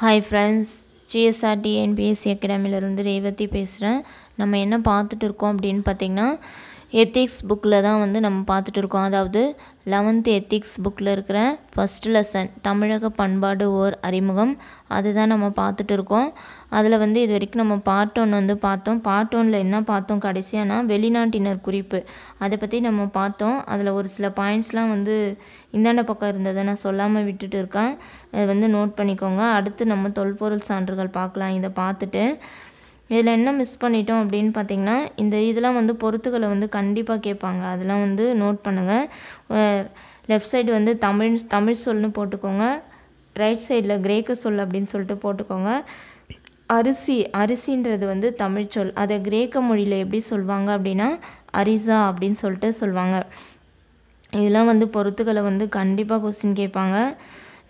Hi friends GSRT NPSC அகாடமியிலிருந்து ரேவதி பேசுகிறேன் நம்ம என்ன பார்த்துட்டு இருக்கோம் அப்படின்னு பார்த்திங்கன்னா எத்திக்ஸ் புக்கில் தான் வந்து நம்ம பார்த்துட்டு இருக்கோம் அதாவது லெவன்த் எத்திக்ஸ் புக்கில் இருக்கிற ஃபஸ்ட் லெசன் தமிழக பண்பாடு ஓர் அறிமுகம் அதுதான் நம்ம பார்த்துட்டு இருக்கோம் அதில் வந்து இது வரைக்கும் நம்ம பார்ட் ஒன் வந்து பார்த்தோம் பார்ட் ஒனில் என்ன பார்த்தோம் கடைசியானா வெளிநாட்டினர் குறிப்பு அதை பற்றி நம்ம பார்த்தோம் அதில் ஒரு சில பாயிண்ட்ஸ்லாம் வந்து இந்தாண்ட பக்கம் இருந்ததை நான் சொல்லாமல் விட்டுட்டு இருக்கேன் அதை வந்து நோட் பண்ணிக்கோங்க அடுத்து நம்ம தொல்பொருள் சான்றுகள் பார்க்கலாம் இதை பார்த்துட்டு இதில் என்ன மிஸ் பண்ணிட்டோம் அப்படின்னு பார்த்தீங்கன்னா இந்த இதெல்லாம் வந்து பொறுத்துக்களை வந்து கண்டிப்பாக கேட்பாங்க அதெல்லாம் வந்து நோட் பண்ணுங்கள் லெஃப்ட் சைடு வந்து தமிழ் தமிழ் சொல்னு போட்டுக்கோங்க ரைட் சைடில் கிரேக்க சொல் அப்படின்னு சொல்லிட்டு போட்டுக்கோங்க அரிசி அரிசின்றது வந்து தமிழ் சொல் அதை கிரேக்க மொழியில் எப்படி சொல்லுவாங்க அப்படின்னா அரிசா அப்படின்னு சொல்லிட்டு சொல்லுவாங்க இதெல்லாம் வந்து பொறுத்துக்களை வந்து கண்டிப்பாக கொஸ்டின் கேட்பாங்க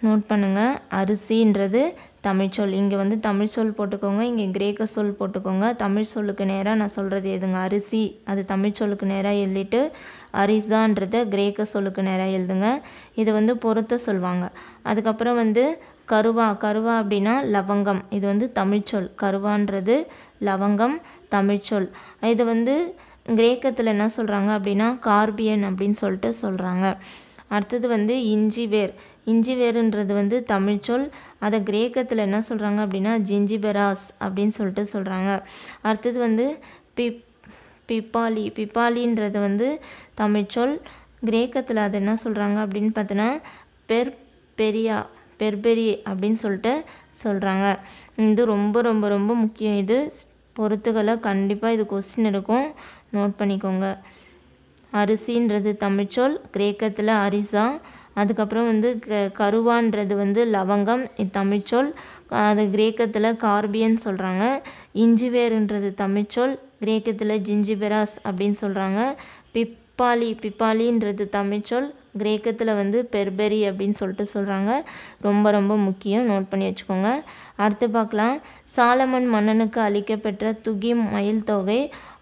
நோட் பண்ணுங்கள் அரிசின்றது தமிழ் சொல் இங்கே வந்து தமிழ் சொல் போட்டுக்கோங்க இங்கே கிரேக்க சொல் போட்டுக்கோங்க தமிழ் சொல்லுக்கு நேராக நான் சொல்கிறது எதுங்க அரிசி அது தமிழ் சொல்லுக்கு நேராக எழுதிட்டு அரிசான்றத கிரேக்க சொல்லுக்கு நேராக எழுதுங்க இது வந்து பொருத்த சொல்வாங்க அதுக்கப்புறம் வந்து கருவா கருவா அப்படின்னா லவங்கம் இது வந்து தமிழ்ச்சொல் கருவான்றது லவங்கம் சொல் இது வந்து கிரேக்கத்தில் என்ன சொல்கிறாங்க அப்படின்னா கார்பியன் அப்படின்னு சொல்லிட்டு சொல்கிறாங்க அடுத்தது வந்து இஞ்சி வேர் இஞ்சி வேருன்றது வந்து தமிழ்ச்சொல் அதை கிரேக்கத்தில் என்ன சொல்கிறாங்க அப்படின்னா ஜிஞ்சிபெராஸ் அப்படின்னு சொல்லிட்டு சொல்கிறாங்க அடுத்தது வந்து பிப் பிப்பாலி பிப்பாலின்றது வந்து தமிழ்ச்சொல் கிரேக்கத்தில் அது என்ன சொல்கிறாங்க அப்படின்னு பார்த்தோன்னா பெர் பெரியா பெர்பெரி அப்படின்னு சொல்லிட்டு சொல்கிறாங்க இது ரொம்ப ரொம்ப ரொம்ப முக்கியம் இது பொறுத்துக்களை கண்டிப்பாக இது கொஸ்டின் இருக்கும் நோட் பண்ணிக்கோங்க அரிசின்றது தமிழ்ச்சொல் கிரேக்கத்தில் அரிசா அதுக்கப்புறம் வந்து க கருவான்றது வந்து லவங்கம் தமிழ்ச்சொல் அது கிரேக்கத்தில் கார்பியன்னு சொல்கிறாங்க இஞ்சிவேருன்றது தமிழ்ச்சொல் கிரேக்கத்தில் ஜிஞ்சிபெராஸ் அப்படின்னு சொல்கிறாங்க பிப்பாலி பிப்பாலின்றது தமிழ்ச்சொல் கிரேக்கத்தில் வந்து பெர்பெரி அப்படின்னு சொல்லிட்டு சொல்கிறாங்க ரொம்ப ரொம்ப முக்கியம் நோட் பண்ணி வச்சுக்கோங்க அடுத்து பார்க்கலாம் சாலமன் மன்னனுக்கு அளிக்கப்பெற்ற துகி மயில் தொகை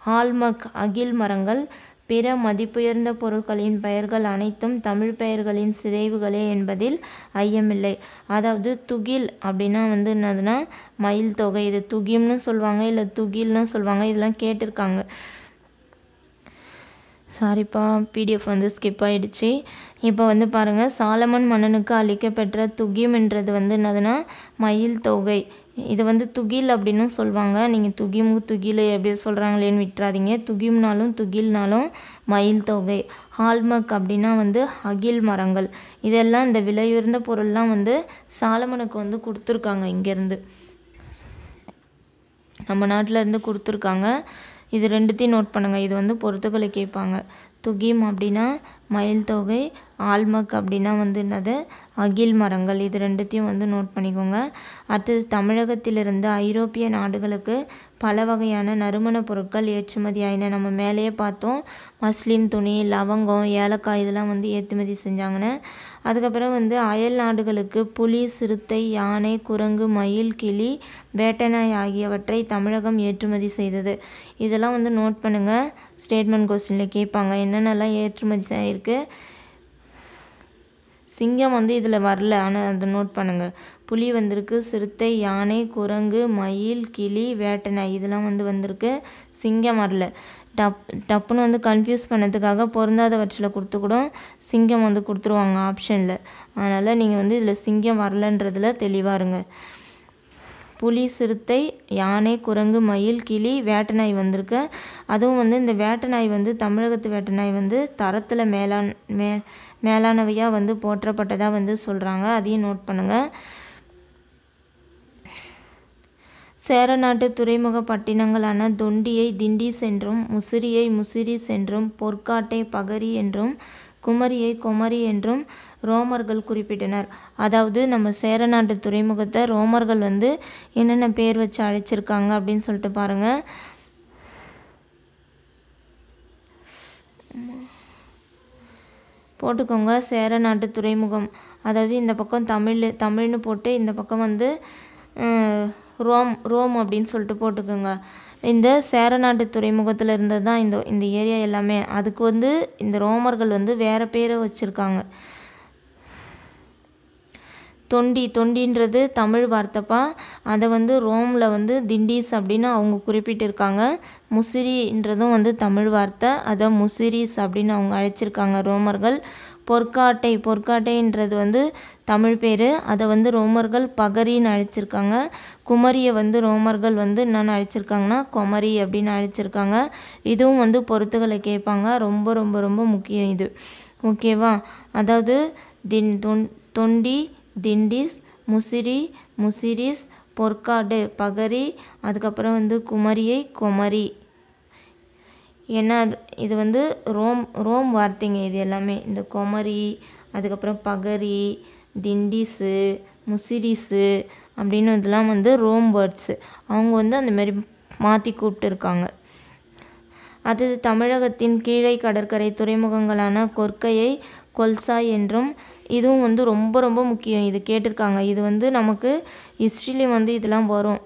ஹால்மக் அகில் மரங்கள் பிற மதிப்புயர்ந்த பொருட்களின் பெயர்கள் அனைத்தும் தமிழ் பெயர்களின் சிதைவுகளே என்பதில் ஐயமில்லை அதாவது துகில் அப்படின்னா வந்து என்னதுன்னா மயில் தொகை இது துகிம்னு சொல்லுவாங்க இல்லை துகில்னு சொல்லுவாங்க இதெல்லாம் கேட்டிருக்காங்க சாரிப்பா பிடிஎஃப் வந்து ஸ்கிப் ஆகிடுச்சு இப்போ வந்து பாருங்கள் சாலமன் மன்னனுக்கு அளிக்கப்பெற்ற துகிம்ன்றது வந்து என்னதுன்னா மயில் தொகை இது வந்து துகில் அப்படின்னு சொல்லுவாங்க நீங்கள் துகிமு துகில் எப்படி சொல்கிறாங்களேன்னு விட்டுறாதீங்க துகிம்னாலும் துகில்னாலும் மயில் தொகை ஹால்மக் அப்படின்னா வந்து அகில் மரங்கள் இதெல்லாம் இந்த விலையுயர்ந்த பொருள்லாம் வந்து சாலமனுக்கு வந்து கொடுத்துருக்காங்க இங்கேருந்து நம்ம நாட்டில் இருந்து கொடுத்துருக்காங்க இது ரெண்டுத்தையும் நோட் பண்ணுங்கள் இது வந்து பொறுத்துக்களை கேட்பாங்க துகிம் அப்படின்னா மயில் தொகை ஆல்மக் அப்படின்னா வந்து என்னது அகில் மரங்கள் இது ரெண்டுத்தையும் வந்து நோட் பண்ணிக்கோங்க அடுத்தது தமிழகத்திலிருந்து ஐரோப்பிய நாடுகளுக்கு பல வகையான நறுமண பொருட்கள் ஏற்றுமதி ஆகின நம்ம மேலேயே பார்த்தோம் மஸ்லின் துணி லவங்கம் ஏலக்காய் இதெல்லாம் வந்து ஏற்றுமதி செஞ்சாங்கன்னு அதுக்கப்புறம் வந்து அயல் நாடுகளுக்கு புலி சிறுத்தை யானை குரங்கு மயில் கிளி வேட்டநாய் ஆகியவற்றை தமிழகம் ஏற்றுமதி செய்தது இதெல்லாம் வந்து நோட் பண்ணுங்கள் ஸ்டேட்மெண்ட் கொஸ்டினில் கேட்பாங்க என்னென்னலாம் ஏற்றுமதி ஆகிருக்கு சிங்கம் வந்து இதில் வரல ஆனால் அதை நோட் பண்ணுங்கள் புலி வந்திருக்கு சிறுத்தை யானை குரங்கு மயில் கிளி வேட்டனை இதெல்லாம் வந்து வந்திருக்கு சிங்கம் வரல டப் டப்புன்னு வந்து கன்ஃபியூஸ் பண்ணதுக்காக பொருந்தாதவற்றில் கொடுத்து கூட சிங்கம் வந்து கொடுத்துருவாங்க ஆப்ஷனில் அதனால் நீங்கள் வந்து இதில் சிங்கம் வரலன்றதில் தெளிவாக இருங்க புலி சிறுத்தை யானை குரங்கு மயில் கிளி வேட்டநாய் நாய் வந்திருக்கு அதுவும் வந்து இந்த வேட்டநாய் நாய் வந்து தமிழகத்து வேட்டநாய் நாய் வந்து தரத்தில் மேலான் மே மேலானவையாக வந்து போற்றப்பட்டதாக வந்து சொல்கிறாங்க அதையும் நோட் பண்ணுங்கள் சேரநாட்டு துறைமுக பட்டினங்களான தொண்டியை திண்டி சென்றும் முசிறியை முசிறி சென்றும் பொற்காட்டை பகரி என்றும் குமரியை குமரி என்றும் ரோமர்கள் குறிப்பிட்டனர் அதாவது நம்ம சேர நாட்டு துறைமுகத்தை ரோமர்கள் வந்து என்னென்ன பேர் வச்சு அழைச்சிருக்காங்க அப்படின்னு சொல்லிட்டு பாருங்கள் போட்டுக்கோங்க சேர நாட்டு துறைமுகம் அதாவது இந்த பக்கம் தமிழ் தமிழ்னு போட்டு இந்த பக்கம் வந்து ரோம் ரோம் அப்படின்னு சொல்லிட்டு போட்டுக்கோங்க இந்த சேரநாட்டு துறைமுகத்தில் இருந்தது தான் இந்த இந்த ஏரியா எல்லாமே அதுக்கு வந்து இந்த ரோமர்கள் வந்து வேறு பேரை வச்சுருக்காங்க தொண்டி தொண்டின்றது தமிழ் வார்த்தைப்பா அதை வந்து ரோமில் வந்து திண்டீஸ் அப்படின்னு அவங்க குறிப்பிட்டிருக்காங்க முசிறின்றதும் வந்து தமிழ் வார்த்தை அதை முசிறிஸ் அப்படின்னு அவங்க அழைச்சிருக்காங்க ரோமர்கள் பொற்காட்டை பொற்காட்டைன்றது வந்து தமிழ் பேர் அதை வந்து ரோமர்கள் பகரின்னு அழைச்சிருக்காங்க குமரியை வந்து ரோமர்கள் வந்து என்னென்னு அழைச்சிருக்காங்கன்னா குமரி அப்படின்னு அழைச்சிருக்காங்க இதுவும் வந்து பொருத்துகளை கேட்பாங்க ரொம்ப ரொம்ப ரொம்ப முக்கியம் இது ஓகேவா அதாவது தின் தொன் தொண்டி திண்டிஸ் முசிறி முசிரிஸ் பொற்காடு பகரி அதுக்கப்புறம் வந்து குமரியை குமரி என்ன இது வந்து ரோம் ரோம் வார்த்தைங்க இது எல்லாமே இந்த குமரி அதுக்கப்புறம் பகரி திண்டிஸு முசிரிஸு அப்படின்னு இதெல்லாம் வந்து ரோம் வேர்ட்ஸு அவங்க வந்து அந்தமாரி மாற்றி கூப்பிட்டுருக்காங்க அது தமிழகத்தின் கீழே கடற்கரை துறைமுகங்களான கொற்கையை கொல்சாய் என்றும் இதுவும் வந்து ரொம்ப ரொம்ப முக்கியம் இது கேட்டிருக்காங்க இது வந்து நமக்கு ஹிஸ்ட்ரிலையும் வந்து இதெல்லாம் வரும்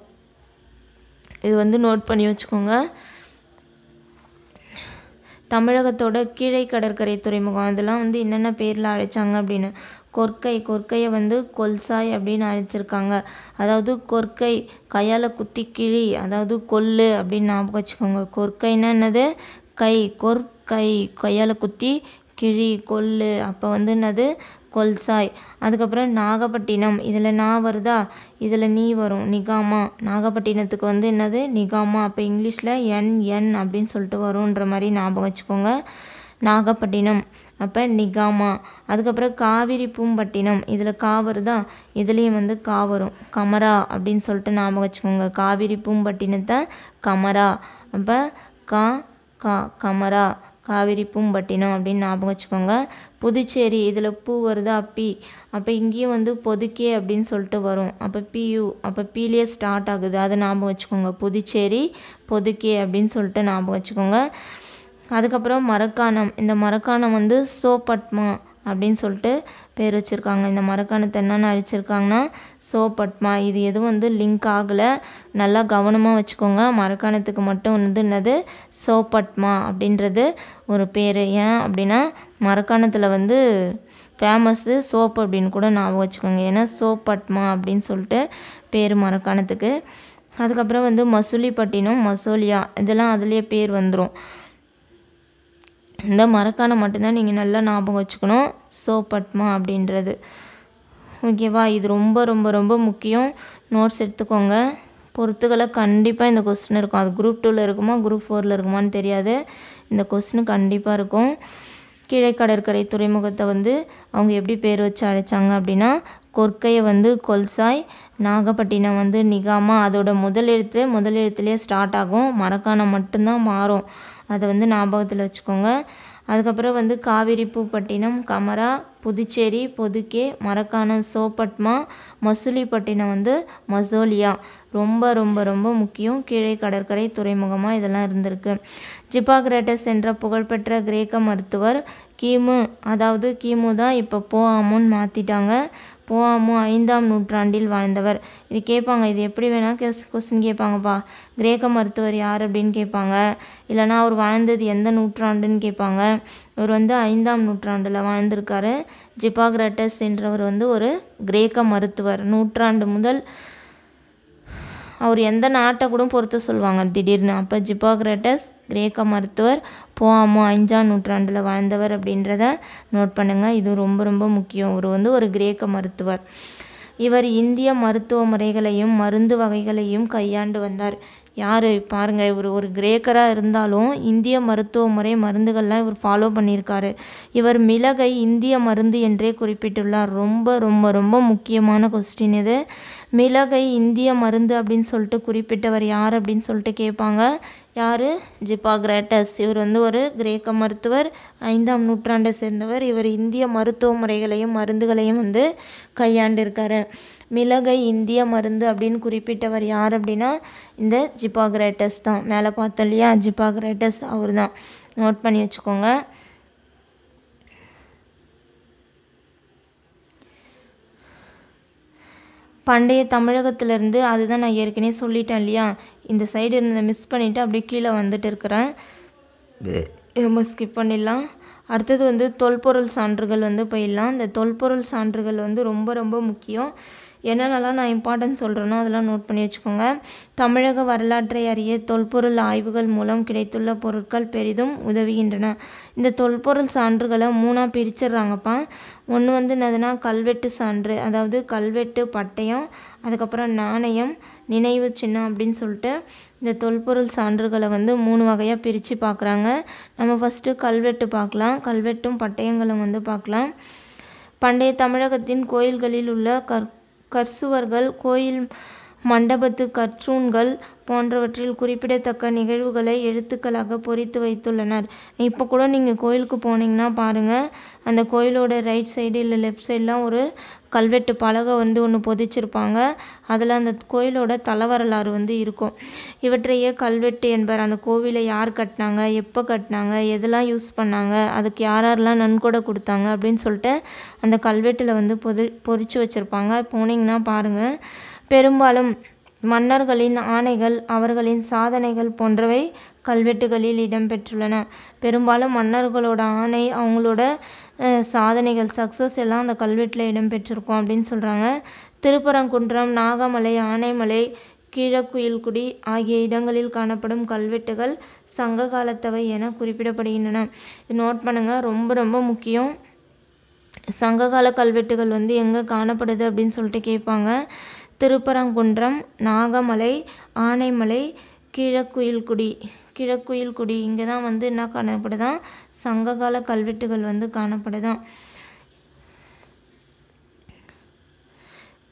இது வந்து நோட் பண்ணி வச்சுக்கோங்க தமிழகத்தோட கீழே கடற்கரை துறைமுகம் அதெல்லாம் வந்து என்னென்ன பேரில் அழைச்சாங்க அப்படின்னு கொற்கை கொற்கையை வந்து கொல்சாய் அப்படின்னு அழைச்சிருக்காங்க அதாவது கொற்கை கையால் குத்தி கிளி அதாவது கொல்லு அப்படின்னு ஞாபகம் வச்சுக்கோங்க கொற்கைன்னா என்னது கை கொற்கை கையால் குத்தி கிழி கொல்லு அப்போ வந்து என்னது கொல்சாய் அதுக்கப்புறம் நாகப்பட்டினம் இதில் நான் வருதா இதில் நீ வரும் நிகாமா நாகப்பட்டினத்துக்கு வந்து என்னது நிகாமா அப்போ இங்கிலீஷில் என் என் அப்படின்னு சொல்லிட்டு வரும்ன்ற மாதிரி ஞாபகம் வச்சுக்கோங்க நாகப்பட்டினம் அப்போ நிகாமா அதுக்கப்புறம் காவிரி பூம்பட்டினம் இதில் கா வருதா இதுலேயும் வந்து கா வரும் கமரா அப்படின்னு சொல்லிட்டு ஞாபகம் வச்சுக்கோங்க காவிரி பூம்பட்டினத்தை கமரா அப்போ கா கா கமரா காவிரி பூம்பட்டினம் அப்படின்னு ஞாபகம் வச்சுக்கோங்க புதுச்சேரி இதில் பூ வருது அப்பி அப்போ இங்கேயும் வந்து பொதுக்கே அப்படின்னு சொல்லிட்டு வரும் அப்போ பியூ அப்போ பீலியே ஸ்டார்ட் ஆகுது அதை ஞாபகம் வச்சுக்கோங்க புதுச்சேரி பொதுக்கே அப்படின்னு சொல்லிட்டு ஞாபகம் வச்சுக்கோங்க அதுக்கப்புறம் மரக்காணம் இந்த மரக்காணம் வந்து சோபட்மா அப்படின்னு சொல்லிட்டு பேர் வச்சுருக்காங்க இந்த மரக்கானத்தை என்னென்னு அழிச்சிருக்காங்கன்னா பட்மா இது எதுவும் வந்து லிங்க் ஆகலை நல்லா கவனமாக வச்சுக்கோங்க மரக்கணத்துக்கு மட்டும் வந்து என்னது பட்மா அப்படின்றது ஒரு பேர் ஏன் அப்படின்னா மரக்கானத்தில் வந்து ஃபேமஸ்ஸு சோப்பு அப்படின்னு கூட ஞாபகம் வச்சுக்கோங்க ஏன்னா பட்மா அப்படின்னு சொல்லிட்டு பேர் மரக்கானத்துக்கு அதுக்கப்புறம் வந்து மசூலிப்பட்டினம் மசோலியா இதெல்லாம் அதுலேயே பேர் வந்துடும் இந்த மரக்கான மட்டும்தான் நீங்கள் நல்லா ஞாபகம் வச்சுக்கணும் சோ பட்மா அப்படின்றது ஓகேவா இது ரொம்ப ரொம்ப ரொம்ப முக்கியம் நோட்ஸ் எடுத்துக்கோங்க பொறுத்துக்களை கண்டிப்பாக இந்த கொஸ்டின் இருக்கும் அது குரூப் டூவில் இருக்குமா குரூப் ஃபோரில் இருக்குமான்னு தெரியாது இந்த கொஸ்டின் கண்டிப்பாக இருக்கும் கீழே கடற்கரை துறைமுகத்தை வந்து அவங்க எப்படி பேர் வச்சு அழைச்சாங்க அப்படின்னா கொற்கையை வந்து கொல்சாய் நாகப்பட்டினம் வந்து நிகாமா அதோட முதல் எழுத்து முதல் எழுத்துலேயே ஸ்டார்ட் ஆகும் மரக்கான மட்டும்தான் மாறும் அதை வந்து ஞாபகத்தில் வச்சுக்கோங்க அதுக்கப்புறம் வந்து காவிரி பூப்பட்டினம் கமரா புதுச்சேரி பொதுக்கே மரக்கான சோப்பட்மா மசூலிப்பட்டினம் வந்து மசோலியா ரொம்ப ரொம்ப ரொம்ப முக்கியம் கீழே கடற்கரை துறைமுகமாக இதெல்லாம் இருந்திருக்கு ஜிப்பாகிரேட்டஸ் என்ற புகழ்பெற்ற கிரேக்க மருத்துவர் கிமு அதாவது கிமு தான் இப்போ போ மாற்றிட்டாங்க போஆமு ஐந்தாம் நூற்றாண்டில் வாழ்ந்தவர் இது கேட்பாங்க இது எப்படி வேணால் கெஸ் கொஸ்டின் கேட்பாங்கப்பா கிரேக்க மருத்துவர் யார் அப்படின்னு கேட்பாங்க இல்லைனா அவர் வாழ்ந்தது எந்த நூற்றாண்டுன்னு கேட்பாங்க இவர் வந்து ஐந்தாம் நூற்றாண்டில் வாழ்ந்திருக்காரு ஜிபாகிரட்டஸ் என்றவர் வந்து ஒரு கிரேக்க மருத்துவர் நூற்றாண்டு முதல் அவர் எந்த நாட்டை கூட பொறுத்த சொல்லுவாங்க திடீர்னு அப்போ ஜிப்பாக்ரட்டஸ் கிரேக்க மருத்துவர் போஆமோ அஞ்சாம் நூற்றாண்டில் வாழ்ந்தவர் அப்படின்றத நோட் பண்ணுங்கள் இது ரொம்ப ரொம்ப முக்கியம் இவர் வந்து ஒரு கிரேக்க மருத்துவர் இவர் இந்திய மருத்துவ முறைகளையும் மருந்து வகைகளையும் கையாண்டு வந்தார் யார் பாருங்கள் இவர் ஒரு கிரேக்கராக இருந்தாலும் இந்திய மருத்துவ முறை மருந்துகள்லாம் இவர் ஃபாலோ பண்ணியிருக்காரு இவர் மிளகை இந்திய மருந்து என்றே குறிப்பிட்டுள்ளார் ரொம்ப ரொம்ப ரொம்ப முக்கியமான கொஸ்டின் இது மிளகை இந்திய மருந்து அப்படின்னு சொல்லிட்டு குறிப்பிட்டவர் யார் அப்படின்னு சொல்லிட்டு கேட்பாங்க யார் ஜிப்பாகிராட்டஸ் இவர் வந்து ஒரு கிரேக்க மருத்துவர் ஐந்தாம் நூற்றாண்டை சேர்ந்தவர் இவர் இந்திய மருத்துவ முறைகளையும் மருந்துகளையும் வந்து கையாண்டிருக்காரு மிளகை இந்திய மருந்து அப்படின்னு குறிப்பிட்டவர் யார் அப்படின்னா இந்த ஜிப்பாகிராட்டஸ் தான் மேலே பார்த்தோம் இல்லையா ஜிப்பாகிராட்டஸ் அவர் தான் நோட் பண்ணி வச்சுக்கோங்க பண்டைய தமிழகத்திலேருந்து அதுதான் நான் ஏற்கனவே சொல்லிட்டேன் இல்லையா இந்த சைடு இருந்ததை மிஸ் பண்ணிவிட்டு அப்படியே கீழே வந்துட்டு இருக்கிறேன் ஸ்கிப் பண்ணிடலாம் அடுத்தது வந்து தொல்பொருள் சான்றுகள் வந்து போயிடலாம் இந்த தொல்பொருள் சான்றுகள் வந்து ரொம்ப ரொம்ப முக்கியம் என்னென்னலாம் நான் இம்பார்ட்டன்ஸ் சொல்கிறேனோ அதெல்லாம் நோட் பண்ணி வச்சுக்கோங்க தமிழக வரலாற்றை அறிய தொல்பொருள் ஆய்வுகள் மூலம் கிடைத்துள்ள பொருட்கள் பெரிதும் உதவுகின்றன இந்த தொல்பொருள் சான்றுகளை மூணாக பிரிச்சிடுறாங்கப்பா ஒன்று வந்து என்னதுன்னா கல்வெட்டு சான்று அதாவது கல்வெட்டு பட்டயம் அதுக்கப்புறம் நாணயம் நினைவு சின்னம் அப்படின்னு சொல்லிட்டு இந்த தொல்பொருள் சான்றுகளை வந்து மூணு வகையாக பிரித்து பார்க்குறாங்க நம்ம ஃபஸ்ட்டு கல்வெட்டு பார்க்கலாம் கல்வெட்டும் பட்டயங்களும் வந்து பார்க்கலாம் பண்டைய தமிழகத்தின் கோயில்களில் உள்ள கற் கற்சுவர்கள் கோயில் மண்டபத்து கற்றூண்கள் போன்றவற்றில் குறிப்பிடத்தக்க நிகழ்வுகளை எழுத்துக்களாக பொறித்து வைத்துள்ளனர் இப்போ கூட நீங்கள் கோயிலுக்கு போனீங்கன்னா பாருங்கள் அந்த கோயிலோட ரைட் சைடு இல்லை லெஃப்ட் சைடெலாம் ஒரு கல்வெட்டு பலகை வந்து ஒன்று பொதிச்சிருப்பாங்க அதில் அந்த கோயிலோட தலவரலாறு வந்து இருக்கும் இவற்றையே கல்வெட்டு என்பர் அந்த கோவிலை யார் கட்டினாங்க எப்போ கட்டினாங்க எதெல்லாம் யூஸ் பண்ணாங்க அதுக்கு யாரெல்லாம் நன்கொடை கொடுத்தாங்க அப்படின்னு சொல்லிட்டு அந்த கல்வெட்டில் வந்து பொதி பொறிச்சு வச்சுருப்பாங்க போனீங்கன்னா பாருங்கள் பெரும்பாலும் மன்னர்களின் ஆணைகள் அவர்களின் சாதனைகள் போன்றவை கல்வெட்டுகளில் இடம்பெற்றுள்ளன பெரும்பாலும் மன்னர்களோட ஆணை அவங்களோட சாதனைகள் சக்ஸஸ் எல்லாம் அந்த கல்வெட்டில் இடம்பெற்றிருக்கும் அப்படின்னு சொல்கிறாங்க திருப்பரங்குன்றம் நாகமலை ஆனைமலை கீழக்குயில்குடி ஆகிய இடங்களில் காணப்படும் கல்வெட்டுகள் சங்க காலத்தவை என குறிப்பிடப்படுகின்றன நோட் பண்ணுங்கள் ரொம்ப ரொம்ப முக்கியம் சங்ககால கல்வெட்டுகள் வந்து எங்கே காணப்படுது அப்படின்னு சொல்லிட்டு கேட்பாங்க திருப்பரங்குன்றம் நாகமலை ஆனைமலை கிழக்குயில்குடி கிழக்குயில்குடி இங்கே தான் வந்து என்ன காணப்படுதான் சங்ககால கல்வெட்டுகள் வந்து காணப்படுதான்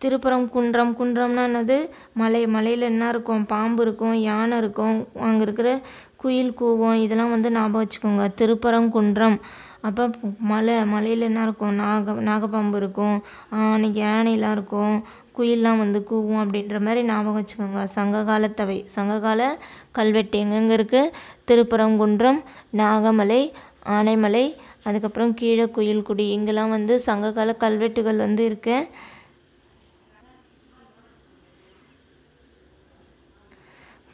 திருப்புறம் குன்றம் குன்றம்னா என்னது மலை மலையில் என்ன இருக்கும் பாம்பு இருக்கும் யானை இருக்கும் அங்கே இருக்கிற குயில் கூவம் இதெல்லாம் வந்து ஞாபகம் வச்சுக்கோங்க திருப்பரம் குன்றம் அப்போ மலை மலையில் என்ன இருக்கும் நாக நாகப்பாம்பு இருக்கும் அன்றைக்கி யானையெல்லாம் இருக்கும் குயிலெலாம் வந்து கூவும் அப்படின்ற மாதிரி ஞாபகம் வச்சுக்கோங்க சங்ககாலத்தவை சங்ககால கல்வெட்டு எங்கெங்கே இருக்குது திருப்பரங்குன்றம் நாகமலை ஆனைமலை அதுக்கப்புறம் கீழே குயில்குடி இங்கெல்லாம் வந்து சங்ககால கல்வெட்டுகள் வந்து இருக்குது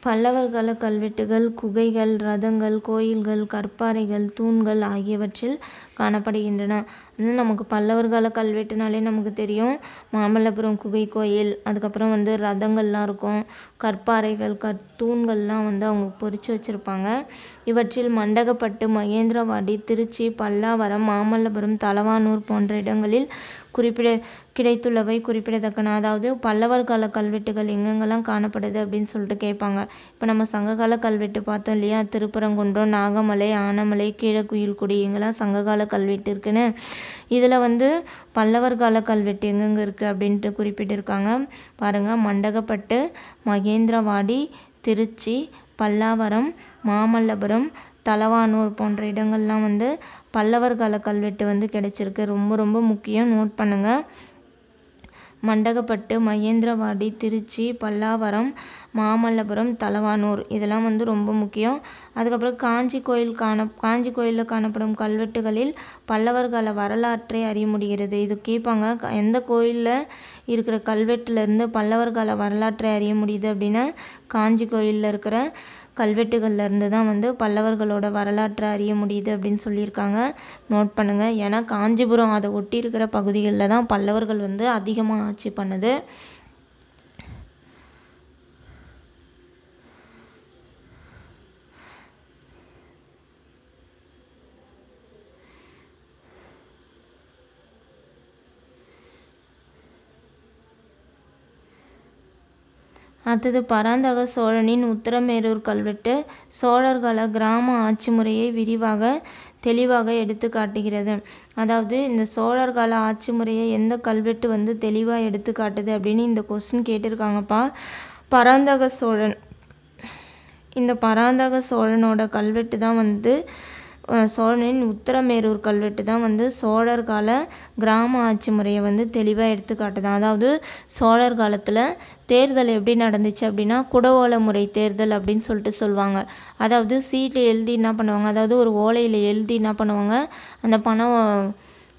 பல்லவர்கள கல்வெட்டுகள் குகைகள் ரதங்கள் கோயில்கள் கற்பாறைகள் தூண்கள் ஆகியவற்றில் காணப்படுகின்றன வந்து நமக்கு பல்லவர்கால கல்வெட்டுனாலே நமக்கு தெரியும் மாமல்லபுரம் குகை கோயில் அதுக்கப்புறம் வந்து ரதங்கள்லாம் இருக்கும் கற்பாறைகள் கற் தூண்கள்லாம் வந்து அவங்க பொறிச்சு வச்சுருப்பாங்க இவற்றில் மண்டகப்பட்டு மகேந்திரவாடி திருச்சி பல்லாவரம் மாமல்லபுரம் தலவானூர் போன்ற இடங்களில் குறிப்பிட கிடைத்துள்ளவை குறிப்பிடத்தக்கன அதாவது பல்லவர் கால கல்வெட்டுகள் எங்கெங்கெல்லாம் காணப்படுது அப்படின்னு சொல்லிட்டு கேட்பாங்க இப்போ நம்ம சங்ககால கல்வெட்டு பார்த்தோம் இல்லையா திருப்பரங்குன்றம் நாகமலை ஆனமலை கீழக்குயில்குடி இங்கெல்லாம் சங்ககால கல்வெட்டு இருக்குன்னு இதில் வந்து பல்லவர் கால கல்வெட்டு எங்கெங்கே இருக்குது அப்படின்ட்டு குறிப்பிட்டிருக்காங்க பாருங்கள் மண்டகப்பட்டு மகேந்திரவாடி திருச்சி பல்லாவரம் மாமல்லபுரம் தலவானூர் போன்ற இடங்கள்லாம் வந்து பல்லவர் கால கல்வெட்டு வந்து கிடச்சிருக்கு ரொம்ப ரொம்ப முக்கியம் நோட் பண்ணுங்கள் மண்டகப்பட்டு மகேந்திரவாடி திருச்சி பல்லாவரம் மாமல்லபுரம் தலவானூர் இதெல்லாம் வந்து ரொம்ப முக்கியம் அதுக்கப்புறம் காஞ்சி கோயில் காண காஞ்சி கோயிலில் காணப்படும் கல்வெட்டுகளில் பல்லவர்கால வரலாற்றை அறிய முடிகிறது இது கேட்பாங்க எந்த கோயிலில் இருக்கிற கல்வெட்டுலேருந்து பல்லவர்கால வரலாற்றை அறிய முடியுது அப்படின்னா காஞ்சி கோயிலில் இருக்கிற கல்வெட்டுகள்லேருந்து தான் வந்து பல்லவர்களோட வரலாற்றை அறிய முடியுது அப்படின்னு சொல்லியிருக்காங்க நோட் பண்ணுங்கள் ஏன்னா காஞ்சிபுரம் அதை ஒட்டி இருக்கிற பகுதிகளில் தான் பல்லவர்கள் வந்து அதிகமாக ஆட்சி பண்ணுது அடுத்தது பராந்தக சோழனின் உத்தரமேரூர் கல்வெட்டு சோழர்கள கிராம ஆட்சி முறையை விரிவாக தெளிவாக எடுத்து காட்டுகிறது அதாவது இந்த சோழர் கால ஆட்சி முறையை எந்த கல்வெட்டு வந்து தெளிவாக எடுத்து காட்டுது அப்படின்னு இந்த கொஸ்டின் கேட்டிருக்காங்கப்பா பராந்தக சோழன் இந்த பராந்தக சோழனோட கல்வெட்டு தான் வந்து சோழனின் உத்தரமேரூர் கல்வெட்டு தான் வந்து சோழர் கால கிராம ஆட்சி முறையை வந்து தெளிவாக எடுத்துக்காட்டுது அதாவது சோழர் காலத்தில் தேர்தல் எப்படி நடந்துச்சு அப்படின்னா குடவோல முறை தேர்தல் அப்படின்னு சொல்லிட்டு சொல்லுவாங்க அதாவது சீட்டில் எழுதி என்ன பண்ணுவாங்க அதாவது ஒரு ஓலையில் எழுதி என்ன பண்ணுவாங்க அந்த பணம்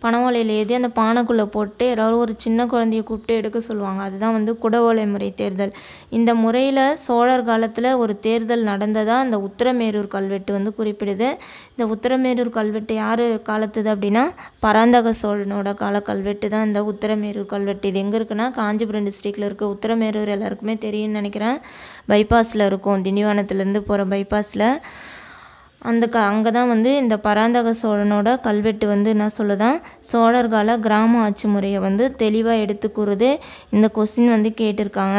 பனவோலையில் ஏற்றி அந்த பானைக்குள்ளே போட்டு எல்லோரும் ஒரு சின்ன குழந்தைய கூப்பிட்டு எடுக்க சொல்லுவாங்க அதுதான் வந்து குடவோலை முறை தேர்தல் இந்த முறையில் சோழர் காலத்தில் ஒரு தேர்தல் நடந்ததாக அந்த உத்தரமேரூர் கல்வெட்டு வந்து குறிப்பிடுது இந்த உத்தரமேரூர் கல்வெட்டு யார் காலத்துது அப்படின்னா பராந்தக சோழனோட கால கல்வெட்டு தான் இந்த உத்தரமேரூர் கல்வெட்டு இது எங்கே இருக்குன்னா காஞ்சிபுரம் டிஸ்ட்ரிக்டில் இருக்க உத்தரமேரூர் எல்லாருக்குமே தெரியும்னு நினைக்கிறேன் பைபாஸில் இருக்கும் திண்டிவனத்துலேருந்து போகிற பைபாஸில் அந்த க அங்கே தான் வந்து இந்த பராந்தக சோழனோட கல்வெட்டு வந்து என்ன சொல்லுதான் சோழர் கால கிராம ஆட்சி முறையை வந்து தெளிவாக எடுத்து கூறுது இந்த கொஸ்டின் வந்து கேட்டிருக்காங்க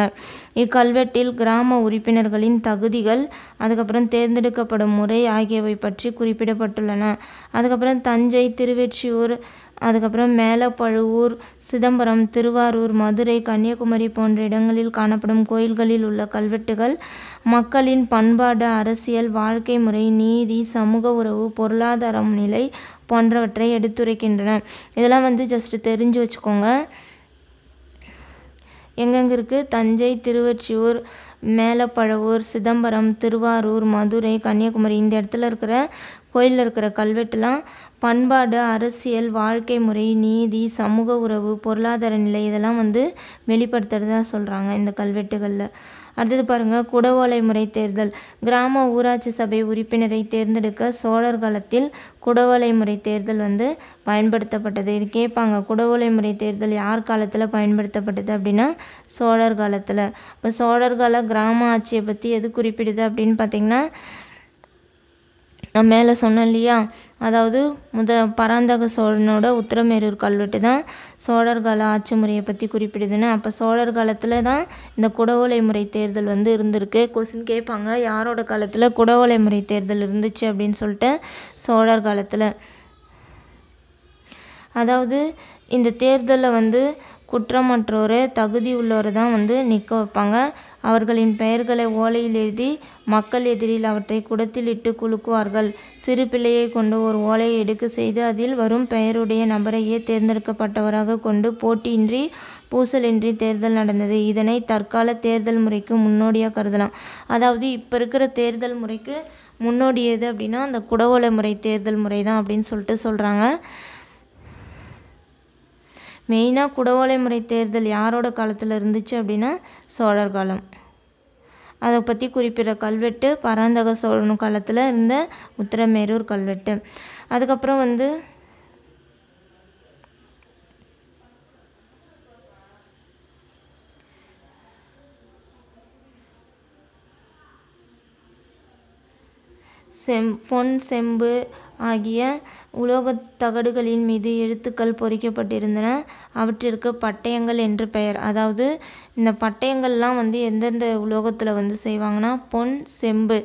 இக்கல்வெட்டில் கிராம உறுப்பினர்களின் தகுதிகள் அதுக்கப்புறம் தேர்ந்தெடுக்கப்படும் முறை ஆகியவை பற்றி குறிப்பிடப்பட்டுள்ளன அதுக்கப்புறம் தஞ்சை திருவெற்றியூர் அதுக்கப்புறம் மேலே பழுவூர் சிதம்பரம் திருவாரூர் மதுரை கன்னியாகுமரி போன்ற இடங்களில் காணப்படும் கோயில்களில் உள்ள கல்வெட்டுகள் மக்களின் பண்பாடு அரசியல் வாழ்க்கை முறை நீதி சமூக உறவு பொருளாதாரம் நிலை போன்றவற்றை எடுத்துரைக்கின்றன இதெல்லாம் வந்து ஜஸ்ட்டு தெரிஞ்சு வச்சுக்கோங்க எங்கெங்கே இருக்குது தஞ்சை திருவொற்றியூர் மேலப்பழவூர் சிதம்பரம் திருவாரூர் மதுரை கன்னியாகுமரி இந்த இடத்துல இருக்கிற கோயிலில் இருக்கிற கல்வெட்டுலாம் பண்பாடு அரசியல் வாழ்க்கை முறை நீதி சமூக உறவு பொருளாதார நிலை இதெல்லாம் வந்து வெளிப்படுத்துறதா சொல்கிறாங்க இந்த கல்வெட்டுகளில் அடுத்தது பாருங்கள் குடவோலை முறை தேர்தல் கிராம ஊராட்சி சபை உறுப்பினரை தேர்ந்தெடுக்க சோழர் காலத்தில் குடவோலை முறை தேர்தல் வந்து பயன்படுத்தப்பட்டது இது கேட்பாங்க குடவோலை முறை தேர்தல் யார் காலத்தில் பயன்படுத்தப்பட்டது அப்படின்னா சோழர் காலத்தில் இப்போ சோழர் கால கிராம ஆட்சியை பற்றி எது குறிப்பிடுது அப்படின்னு பார்த்திங்கன்னா நான் மேலே சொன்னேன் இல்லையா அதாவது முத பராந்தக சோழனோட உத்தரமேரூர் கல்வெட்டு தான் சோழர் கால ஆட்சி முறையை பற்றி குறிப்பிடுதுன்னு அப்போ சோழர் காலத்தில் தான் இந்த குடவோலை முறை தேர்தல் வந்து இருந்திருக்கு கொஸ்டின் கேட்பாங்க யாரோட காலத்தில் குடவோலை முறை தேர்தல் இருந்துச்சு அப்படின்னு சொல்லிட்டு சோழர் காலத்தில் அதாவது இந்த தேர்தலில் வந்து குற்றமற்றோரு தகுதி உள்ளவர் தான் வந்து நிற்க வைப்பாங்க அவர்களின் பெயர்களை ஓலையில் எழுதி மக்கள் எதிரில் அவற்றை குடத்தில் இட்டு குலுக்குவார்கள் சிறு பிள்ளையை கொண்டு ஒரு ஓலையை எடுக்க செய்து அதில் வரும் பெயருடைய நபரையே தேர்ந்தெடுக்கப்பட்டவராக கொண்டு போட்டியின்றி பூசலின்றி தேர்தல் நடந்தது இதனை தற்கால தேர்தல் முறைக்கு முன்னோடியாக கருதலாம் அதாவது இப்போ இருக்கிற தேர்தல் முறைக்கு முன்னோடி எது அப்படின்னா அந்த குடவோலை முறை தேர்தல் முறை தான் அப்படின்னு சொல்லிட்டு சொல்கிறாங்க மெயினாக குடவோலை முறை தேர்தல் யாரோட காலத்தில் இருந்துச்சு அப்படின்னா சோழர் காலம் அதை பற்றி குறிப்பிட்ட கல்வெட்டு பராந்தக சோழன் காலத்தில் இருந்த உத்தரமேரூர் கல்வெட்டு அதுக்கப்புறம் வந்து செம் பொன் செம்பு ஆகிய உலோகத் தகடுகளின் மீது எழுத்துக்கள் பொறிக்கப்பட்டிருந்தன அவற்றிற்கு பட்டயங்கள் என்று பெயர் அதாவது இந்த பட்டயங்கள்லாம் வந்து எந்தெந்த உலோகத்தில் வந்து செய்வாங்கன்னா பொன் செம்பு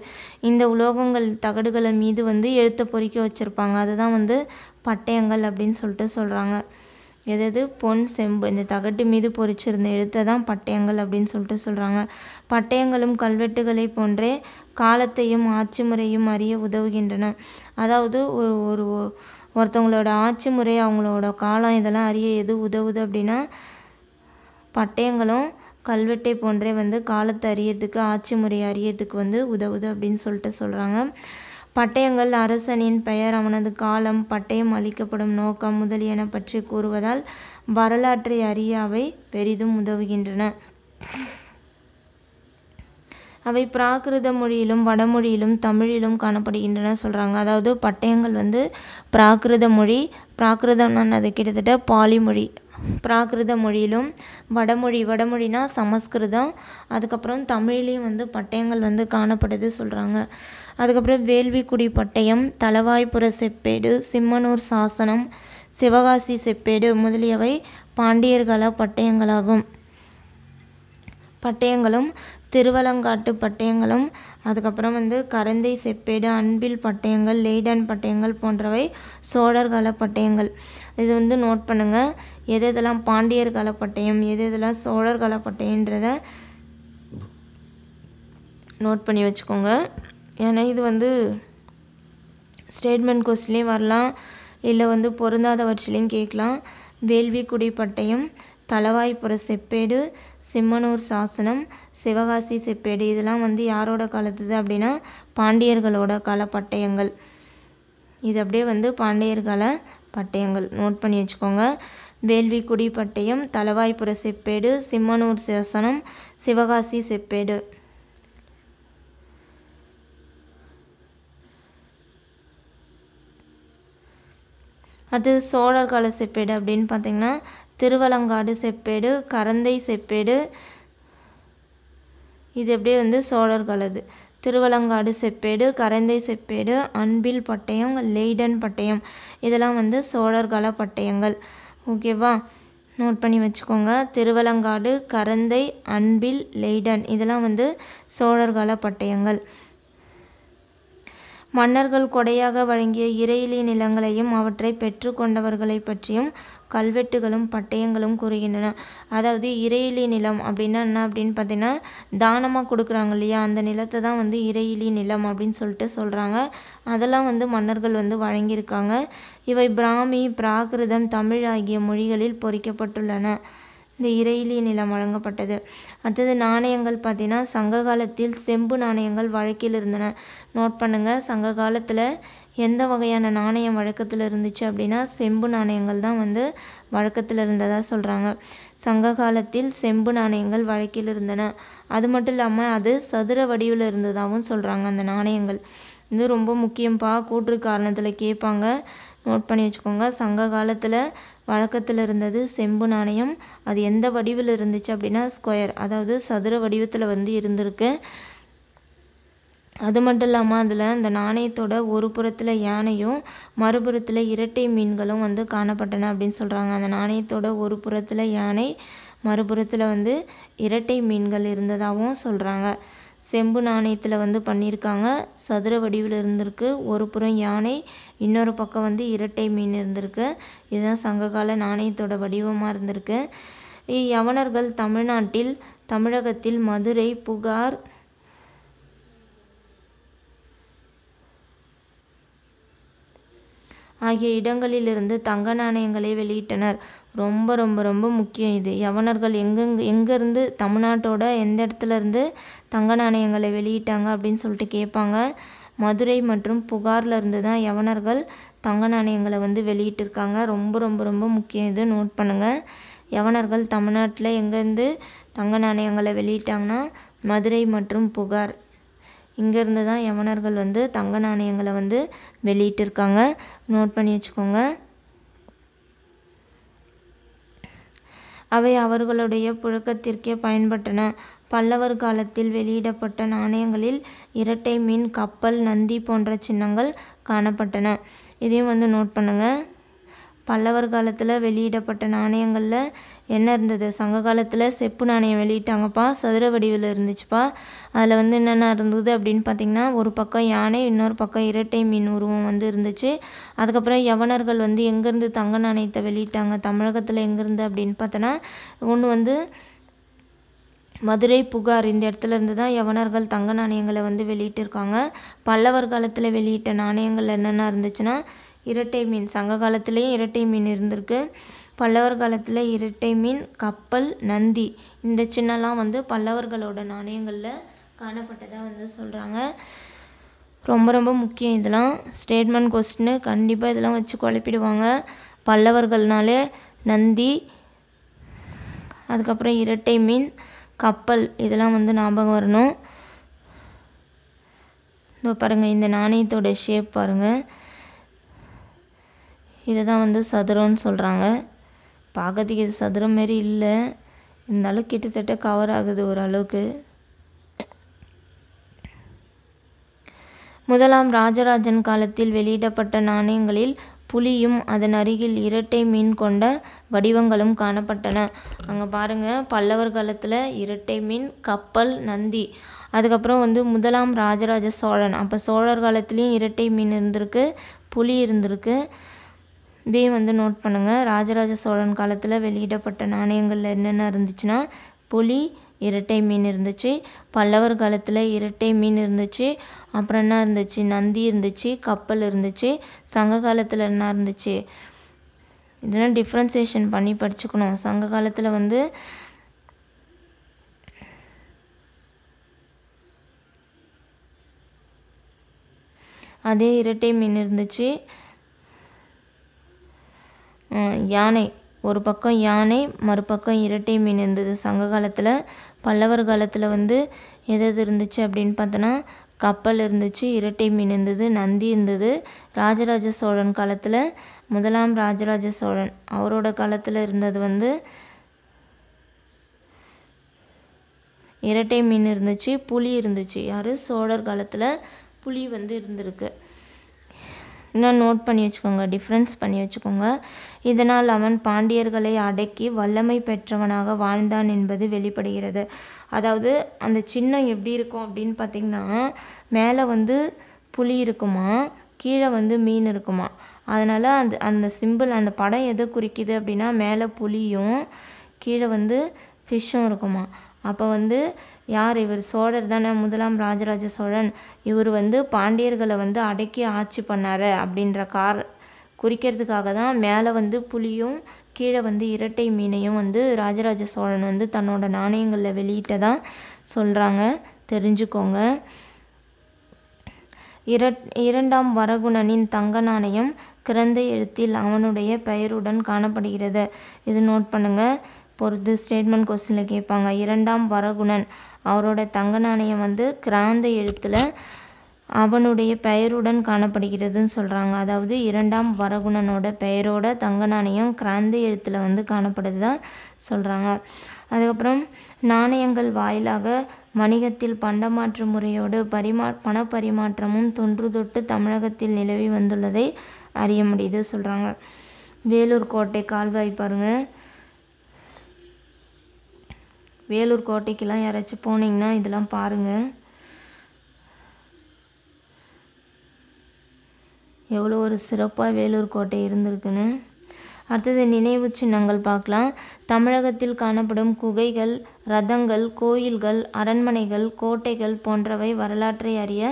இந்த உலோகங்கள் தகடுகளை மீது வந்து எழுத்தை பொறிக்க வச்சுருப்பாங்க அதுதான் வந்து பட்டயங்கள் அப்படின்னு சொல்லிட்டு சொல்கிறாங்க எதது பொன் செம்பு இந்த தகட்டு மீது பொறிச்சிருந்த எழுத்தை தான் பட்டயங்கள் அப்படின்னு சொல்லிட்டு சொல்கிறாங்க பட்டயங்களும் கல்வெட்டுகளை போன்றே காலத்தையும் ஆட்சி முறையும் அறிய உதவுகின்றன அதாவது ஒரு ஒரு ஒருத்தவங்களோட ஆட்சி முறை அவங்களோட காலம் இதெல்லாம் அறிய எது உதவுது அப்படின்னா பட்டயங்களும் கல்வெட்டை போன்றே வந்து காலத்தை அறியறதுக்கு ஆட்சி முறையை அறியறதுக்கு வந்து உதவுது அப்படின்னு சொல்லிட்டு சொல்கிறாங்க பட்டயங்கள் அரசனின் பெயர் அவனது காலம் பட்டயம் அளிக்கப்படும் நோக்கம் முதலியன பற்றி கூறுவதால் வரலாற்றை அறிய அவை பெரிதும் உதவுகின்றன அவை பிராகிருத மொழியிலும் வடமொழியிலும் தமிழிலும் காணப்படுகின்றன சொல்கிறாங்க அதாவது பட்டயங்கள் வந்து பிராகிருத மொழி பிராகிருதம்னு அது கிட்டத்தட்ட பாலி மொழி பிராகிருத மொழியிலும் வடமொழி வடமொழினா சமஸ்கிருதம் அதுக்கப்புறம் தமிழிலையும் வந்து பட்டயங்கள் வந்து காணப்படுது சொல்கிறாங்க அதுக்கப்புறம் வேள்விக்குடி பட்டயம் தலவாய்ப்புற செப்பேடு சிம்மனூர் சாசனம் சிவகாசி செப்பேடு முதலியவை பாண்டியர்கள பட்டயங்களாகும் பட்டயங்களும் திருவலங்காட்டு பட்டயங்களும் அதுக்கப்புறம் வந்து கரந்தை செப்பேடு அன்பில் பட்டயங்கள் லெய்டன் பட்டயங்கள் போன்றவை சோழர் கலப்பட்டயங்கள் பட்டயங்கள் இது வந்து நோட் பண்ணுங்கள் எது எதெல்லாம் பாண்டியர் கலப்பட்டயம் பட்டயம் எது எதெல்லாம் சோழர் கால பட்டயன்றத நோட் பண்ணி வச்சுக்கோங்க ஏன்னா இது வந்து ஸ்டேட்மெண்ட் கொஸ்டின்லேயும் வரலாம் இல்லை வந்து பொருந்தாத வரிசையிலையும் கேட்கலாம் வேள்விக்குடி பட்டயம் தளவாய்ப்புற செப்பேடு சிம்மனூர் சாசனம் சிவகாசி செப்பேடு இதெல்லாம் வந்து யாரோட காலத்து அப்படின்னா பாண்டியர்களோட கால பட்டயங்கள் இது அப்படியே வந்து பாண்டியர் கால பட்டயங்கள் நோட் பண்ணி வச்சுக்கோங்க வேள்விக்குடி பட்டயம் தளவாய்ப்புற செப்பேடு சிம்மனூர் சாசனம் சிவகாசி செப்பேடு அடுத்தது சோழர் கால செப்பேடு அப்படின்னு பார்த்தீங்கன்னா திருவலங்காடு செப்பேடு கரந்தை செப்பேடு இது எப்படியே வந்து சோழர்களது திருவலங்காடு செப்பேடு கரந்தை செப்பேடு அன்பில் பட்டயம் லெய்டன் பட்டயம் இதெல்லாம் வந்து சோழர்கள பட்டயங்கள் ஓகேவா நோட் பண்ணி வச்சுக்கோங்க திருவலங்காடு கரந்தை அன்பில் லெய்டன் இதெல்லாம் வந்து சோழர்கள பட்டயங்கள் மன்னர்கள் கொடையாக வழங்கிய இறையிலி நிலங்களையும் அவற்றை பெற்று கொண்டவர்களை பற்றியும் கல்வெட்டுகளும் பட்டயங்களும் கூறுகின்றன அதாவது இறையிலி நிலம் அப்படின்னா என்ன அப்படின்னு பார்த்தீங்கன்னா தானமாக கொடுக்குறாங்க இல்லையா அந்த நிலத்தை தான் வந்து இறையிலி நிலம் அப்படின்னு சொல்லிட்டு சொல்கிறாங்க அதெல்லாம் வந்து மன்னர்கள் வந்து வழங்கியிருக்காங்க இவை பிராமி பிராகிருதம் தமிழ் ஆகிய மொழிகளில் பொறிக்கப்பட்டுள்ளன இந்த இறையிலி நிலம் வழங்கப்பட்டது அடுத்தது நாணயங்கள் பார்த்தீங்கன்னா சங்க காலத்தில் செம்பு நாணயங்கள் வழக்கில் இருந்தன நோட் பண்ணுங்கள் சங்க காலத்தில் எந்த வகையான நாணயம் வழக்கத்தில் இருந்துச்சு அப்படின்னா செம்பு நாணயங்கள் தான் வந்து வழக்கத்தில் இருந்ததாக சொல்கிறாங்க சங்க காலத்தில் செம்பு நாணயங்கள் வழக்கில் இருந்தன அது மட்டும் இல்லாமல் அது சதுர வடிவில் இருந்ததாகவும் சொல்கிறாங்க அந்த நாணயங்கள் இது ரொம்ப முக்கியம்ப்பா கூற்று காரணத்தில் கேட்பாங்க நோட் பண்ணி வச்சுக்கோங்க சங்க காலத்தில் வழக்கத்தில் இருந்தது செம்பு நாணயம் அது எந்த வடிவில் இருந்துச்சு அப்படின்னா ஸ்கொயர் அதாவது சதுர வடிவத்தில் வந்து இருந்திருக்கு அது மட்டும் இல்லாமல் அதில் அந்த நாணயத்தோட ஒரு புறத்தில் யானையும் மறுபுறத்தில் இரட்டை மீன்களும் வந்து காணப்பட்டன அப்படின்னு சொல்கிறாங்க அந்த நாணயத்தோட ஒரு புறத்தில் யானை மறுபுறத்தில் வந்து இரட்டை மீன்கள் இருந்ததாகவும் சொல்கிறாங்க செம்பு நாணயத்தில் வந்து பண்ணியிருக்காங்க சதுர வடிவில் இருந்திருக்கு ஒரு புறம் யானை இன்னொரு பக்கம் வந்து இரட்டை மீன் இருந்திருக்கு இதுதான் சங்ககால நாணயத்தோட வடிவமாக இருந்திருக்கு யவனர்கள் தமிழ்நாட்டில் தமிழகத்தில் மதுரை புகார் ஆகிய இடங்களிலிருந்து தங்க நாணயங்களை வெளியிட்டனர் ரொம்ப ரொம்ப ரொம்ப முக்கியம் இது யவனர்கள் எங்கெங்க எங்கேருந்து தமிழ்நாட்டோட எந்த இடத்துலேருந்து தங்க நாணயங்களை வெளியிட்டாங்க அப்படின்னு சொல்லிட்டு கேட்பாங்க மதுரை மற்றும் புகாரில் இருந்து தான் யவனர்கள் தங்க நாணயங்களை வந்து வெளியிட்டிருக்காங்க ரொம்ப ரொம்ப ரொம்ப முக்கியம் இது நோட் பண்ணுங்கள் யவனர்கள் தமிழ்நாட்டில் எங்கேருந்து தங்க நாணயங்களை வெளியிட்டாங்கன்னா மதுரை மற்றும் புகார் இங்கேருந்து தான் யவனர்கள் வந்து தங்க நாணயங்களை வந்து வெளியிட்டிருக்காங்க நோட் பண்ணி வச்சுக்கோங்க அவை அவர்களுடைய புழக்கத்திற்கே பயன்பட்டன. பல்லவர் காலத்தில் வெளியிடப்பட்ட நாணயங்களில் இரட்டை மீன், கப்பல், நந்தி போன்ற சின்னங்கள் காணப்பட்டன. இதையும் வந்து நோட் பண்ணுங்கள் பல்லவர் காலத்தில் வெளியிடப்பட்ட நாணயங்களில் என்ன இருந்தது சங்க காலத்தில் செப்பு நாணயம் வெளியிட்டாங்கப்பா சதுர வடிவில் இருந்துச்சுப்பா அதில் வந்து என்னென்ன இருந்தது அப்படின்னு பார்த்திங்கன்னா ஒரு பக்கம் யானை இன்னொரு பக்கம் இரட்டை மீன் உருவம் வந்து இருந்துச்சு அதுக்கப்புறம் யவனர்கள் வந்து எங்கேருந்து தங்க நாணயத்தை வெளியிட்டாங்க தமிழகத்தில் எங்கேருந்து அப்படின்னு பார்த்தோன்னா ஒன்று வந்து மதுரை புகார் இந்த இடத்துல இருந்து தான் யவனர்கள் தங்க நாணயங்களை வந்து வெளியிட்டிருக்காங்க பல்லவர் காலத்தில் வெளியிட்ட நாணயங்கள் என்னென்ன இருந்துச்சுன்னா இரட்டை மீன் சங்க காலத்துலேயும் இரட்டை மீன் இருந்திருக்கு பல்லவர் காலத்தில் இரட்டை மீன் கப்பல் நந்தி இந்த சின்னலாம் வந்து பல்லவர்களோட நாணயங்களில் காணப்பட்டதாக வந்து சொல்கிறாங்க ரொம்ப ரொம்ப முக்கியம் இதெல்லாம் ஸ்டேட்மெண்ட் கொஸ்டின்னு கண்டிப்பாக இதெல்லாம் வச்சு குழப்பிடுவாங்க பல்லவர்கள்னாலே நந்தி அதுக்கப்புறம் இரட்டை மீன் கப்பல் இதெல்லாம் வந்து ஞாபகம் வரணும் இதோ பாருங்கள் இந்த நாணயத்தோட ஷேப் பாருங்கள் இதை தான் வந்து சதுரம்னு சொல்கிறாங்க பார்க்கறதுக்கு இது சதுரம் மாரி இல்லை இருந்தாலும் கிட்டத்தட்ட கவர் ஆகுது ஓரளவுக்கு முதலாம் ராஜராஜன் காலத்தில் வெளியிடப்பட்ட நாணயங்களில் புலியும் அதன் அருகில் இரட்டை மீன் கொண்ட வடிவங்களும் காணப்பட்டன அங்கே பாருங்கள் பல்லவர் காலத்தில் இரட்டை மீன் கப்பல் நந்தி அதுக்கப்புறம் வந்து முதலாம் ராஜராஜ சோழன் அப்போ சோழர் காலத்துலேயும் இரட்டை மீன் இருந்திருக்கு புலி இருந்திருக்கு பி வந்து நோட் பண்ணுங்கள் ராஜராஜ சோழன் காலத்தில் வெளியிடப்பட்ட நாணயங்களில் என்னென்ன இருந்துச்சுன்னா புலி இரட்டை மீன் இருந்துச்சு பல்லவர் காலத்தில் இரட்டை மீன் இருந்துச்சு அப்புறம் என்ன இருந்துச்சு நந்தி இருந்துச்சு கப்பல் இருந்துச்சு சங்க காலத்தில் என்ன இருந்துச்சு இதெல்லாம் டிஃப்ரென்சியேஷன் பண்ணி படிச்சுக்கணும் சங்க காலத்தில் வந்து அதே இரட்டை மீன் இருந்துச்சு யானை ஒரு பக்கம் யானை மறுபக்கம் இரட்டை மீன் இருந்தது சங்க காலத்தில் பல்லவர் காலத்தில் வந்து எது எது இருந்துச்சு அப்படின்னு பார்த்தோன்னா கப்பல் இருந்துச்சு இரட்டை மீன் இருந்தது நந்தி இருந்தது ராஜராஜ சோழன் காலத்தில் முதலாம் ராஜராஜ சோழன் அவரோட காலத்தில் இருந்தது வந்து இரட்டை மீன் இருந்துச்சு புலி இருந்துச்சு யார் சோழர் காலத்தில் புலி வந்து இருந்திருக்கு இன்னும் நோட் பண்ணி வச்சுக்கோங்க டிஃப்ரென்ஸ் பண்ணி வச்சுக்கோங்க இதனால் அவன் பாண்டியர்களை அடக்கி வல்லமை பெற்றவனாக வாழ்ந்தான் என்பது வெளிப்படுகிறது அதாவது அந்த சின்னம் எப்படி இருக்கும் அப்படின்னு பார்த்திங்கன்னா மேலே வந்து புளி இருக்குமா கீழே வந்து மீன் இருக்குமா அதனால் அந்த அந்த சிம்பிள் அந்த படம் எதை குறிக்குது அப்படின்னா மேலே புளியும் கீழே வந்து ஃபிஷ்ஷும் இருக்குமா அப்போ வந்து யார் இவர் சோழர் தானே முதலாம் ராஜராஜ சோழன் இவர் வந்து பாண்டியர்களை வந்து அடக்கி ஆட்சி பண்ணார் அப்படின்ற கார் குறிக்கிறதுக்காக தான் மேலே வந்து புலியும் கீழே வந்து இரட்டை மீனையும் வந்து ராஜராஜ சோழன் வந்து தன்னோட நாணயங்களில் வெளியிட்டதான் சொல்கிறாங்க தெரிஞ்சுக்கோங்க இரட் இரண்டாம் வரகுணனின் தங்க நாணயம் கிறந்த எழுத்தில் அவனுடைய பெயருடன் காணப்படுகிறது இது நோட் பண்ணுங்கள் பொறுத்து ஸ்டேட்மெண்ட் கொஸ்டினில் கேட்பாங்க இரண்டாம் வரகுணன் அவரோட தங்க நாணயம் வந்து கிராந்த எழுத்தில் அவனுடைய பெயருடன் காணப்படுகிறதுன்னு சொல்கிறாங்க அதாவது இரண்டாம் வரகுணனோட பெயரோட தங்க நாணயம் கிராந்தி எழுத்தில் வந்து தான் சொல்கிறாங்க அதுக்கப்புறம் நாணயங்கள் வாயிலாக வணிகத்தில் பண்டமாற்று முறையோடு பரிமா பணப்பரிமாற்றமும் தொன்று தொட்டு தமிழகத்தில் நிலவி வந்துள்ளதை அறிய முடியுது சொல்கிறாங்க வேலூர் கோட்டை கால்வாய் பாருங்கள் வேலூர் கோட்டைக்கெலாம் யாராச்சும் போனீங்கன்னா இதெல்லாம் பாருங்கள் எவ்வளோ ஒரு சிறப்பாக வேலூர் கோட்டை இருந்திருக்குன்னு அடுத்தது நினைவு சின்னங்கள் பார்க்கலாம் தமிழகத்தில் காணப்படும் குகைகள் ரதங்கள் கோயில்கள் அரண்மனைகள் கோட்டைகள் போன்றவை வரலாற்றை அறிய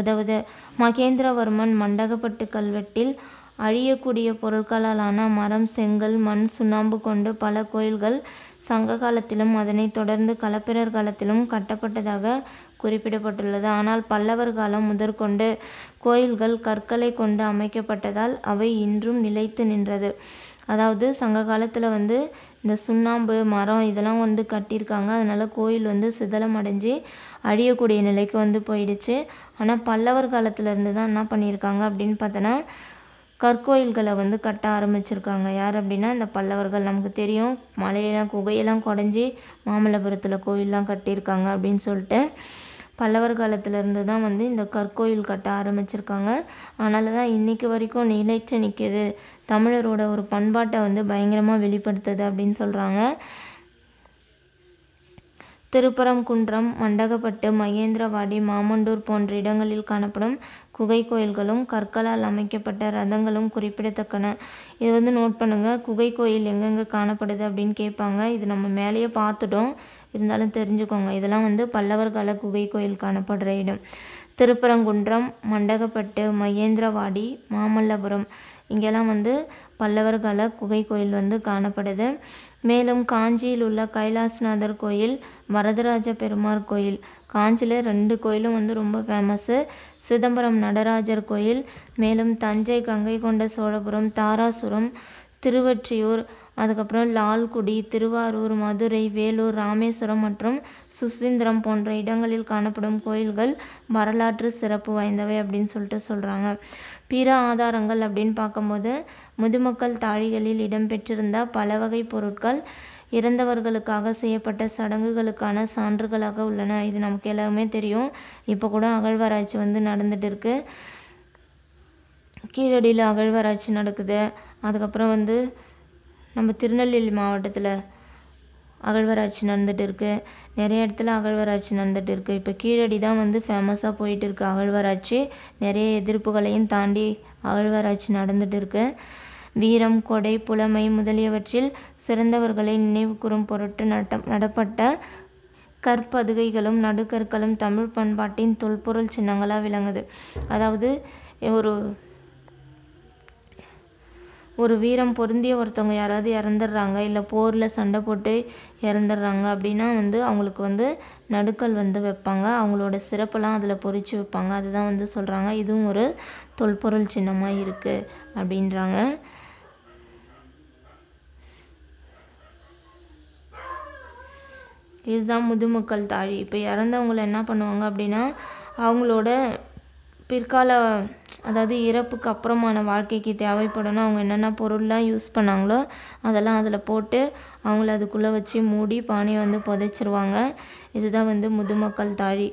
உதவுது மகேந்திரவர்மன் மண்டகப்பட்டு கல்வெட்டில் அழியக்கூடிய பொருட்களாலான மரம் செங்கல் மண் சுண்ணாம்பு கொண்டு பல கோயில்கள் சங்க காலத்திலும் அதனைத் தொடர்ந்து கலப்பிரர் காலத்திலும் கட்டப்பட்டதாக குறிப்பிடப்பட்டுள்ளது ஆனால் பல்லவர் காலம் முதற்கொண்டு கோயில்கள் கற்களை கொண்டு அமைக்கப்பட்டதால் அவை இன்றும் நிலைத்து நின்றது அதாவது சங்க காலத்தில் வந்து இந்த சுண்ணாம்பு மரம் இதெல்லாம் வந்து கட்டியிருக்காங்க அதனால் கோயில் வந்து சிதலம் அடைஞ்சு அழியக்கூடிய நிலைக்கு வந்து போயிடுச்சு ஆனால் பல்லவர் காலத்தில் இருந்து தான் என்ன பண்ணியிருக்காங்க அப்படின்னு பார்த்தோன்னா கற்கோயில்களை வந்து கட்ட ஆரம்பிச்சிருக்காங்க யார் அப்படின்னா இந்த பல்லவர்கள் நமக்கு தெரியும் மலையெல்லாம் குகையெல்லாம் குடஞ்சி மாமல்லபுரத்தில் கோயிலெலாம் கட்டியிருக்காங்க அப்படின்னு சொல்லிட்டு பல்லவர் காலத்திலேருந்து தான் வந்து இந்த கற்கோயில் கட்ட ஆரம்பிச்சிருக்காங்க அதனால தான் இன்றைக்கி வரைக்கும் நிலைச்சு நிற்கிது தமிழரோட ஒரு பண்பாட்டை வந்து பயங்கரமாக வெளிப்படுத்துது அப்படின்னு சொல்கிறாங்க திருப்பரங்குன்றம் மண்டகப்பட்டு மகேந்திரவாடி மாமண்டூர் போன்ற இடங்களில் காணப்படும் குகை கோயில்களும் கற்களால் அமைக்கப்பட்ட ரதங்களும் குறிப்பிடத்தக்கன இது வந்து நோட் பண்ணுங்கள் குகை கோயில் எங்கெங்கே காணப்படுது அப்படின்னு கேட்பாங்க இது நம்ம மேலேயே பார்த்துட்டோம் இருந்தாலும் தெரிஞ்சுக்கோங்க இதெல்லாம் வந்து பல்லவர் கால குகை கோயில் காணப்படுற இடம் திருப்பரங்குன்றம் மண்டகப்பட்டு மகேந்திரவாடி மாமல்லபுரம் இங்கெல்லாம் வந்து பல்லவர் குகை கோயில் வந்து காணப்படுது மேலும் காஞ்சியில் உள்ள கைலாசநாதர் கோயில் வரதராஜ பெருமாள் கோயில் காஞ்சியில் ரெண்டு கோயிலும் வந்து ரொம்ப ஃபேமஸ்ஸு சிதம்பரம் நடராஜர் கோயில் மேலும் தஞ்சை கங்கை கொண்ட சோழபுரம் தாராசுரம் திருவற்றியூர் அதுக்கப்புறம் லால்குடி திருவாரூர் மதுரை வேலூர் ராமேஸ்வரம் மற்றும் சுசீந்திரம் போன்ற இடங்களில் காணப்படும் கோயில்கள் வரலாற்று சிறப்பு வாய்ந்தவை அப்படின்னு சொல்லிட்டு சொல்கிறாங்க பிற ஆதாரங்கள் அப்படின்னு பார்க்கும்போது முதுமக்கள் தாழிகளில் இடம்பெற்றிருந்த பல வகை பொருட்கள் இறந்தவர்களுக்காக செய்யப்பட்ட சடங்குகளுக்கான சான்றுகளாக உள்ளன இது நமக்கு எல்லாமே தெரியும் இப்போ கூட அகழ்வாராய்ச்சி வந்து நடந்துகிட்டு இருக்குது கீழடியில் அகழ்வாராய்ச்சி நடக்குது அதுக்கப்புறம் வந்து நம்ம திருநெல்வேலி மாவட்டத்தில் அகழ்வராட்சி நடந்துகிட்டு இருக்குது நிறைய இடத்துல அகழ்வராட்சி நடந்துகிட்டு இருக்குது இப்போ கீழடி தான் வந்து ஃபேமஸாக போயிட்டு இருக்குது அகழ்வாராய்ச்சி நிறைய எதிர்ப்புகளையும் தாண்டி அகழ்வாராய்ச்சி நடந்துகிட்டு இருக்குது வீரம் கொடை புலமை முதலியவற்றில் சிறந்தவர்களை நினைவுகூறும் பொருட்டு நட்ட நடப்பட்ட கற்பதுகைகளும் நடுக்கற்களும் தமிழ் பண்பாட்டின் தொல்பொருள் சின்னங்களாக விளங்குது அதாவது ஒரு ஒரு வீரம் பொருந்திய ஒருத்தவங்க யாராவது இறந்துடுறாங்க இல்லை போரில் சண்டை போட்டு இறந்துடுறாங்க அப்படின்னா வந்து அவங்களுக்கு வந்து நடுக்கல் வந்து வைப்பாங்க அவங்களோட சிறப்பெல்லாம் அதில் பொறிச்சு வைப்பாங்க அதுதான் வந்து சொல்கிறாங்க இதுவும் ஒரு தொல்பொருள் சின்னமாக இருக்குது அப்படின்றாங்க இதுதான் முதுமக்கள் தாழி இப்போ இறந்தவங்களை என்ன பண்ணுவாங்க அப்படின்னா அவங்களோட பிற்கால அதாவது இறப்புக்கு அப்புறமான வாழ்க்கைக்கு தேவைப்படணும் அவங்க என்னென்ன பொருள்லாம் யூஸ் பண்ணாங்களோ அதெல்லாம் அதில் போட்டு அவங்கள அதுக்குள்ளே வச்சு மூடி பானையை வந்து புதைச்சிருவாங்க இதுதான் வந்து முதுமக்கள் தாழி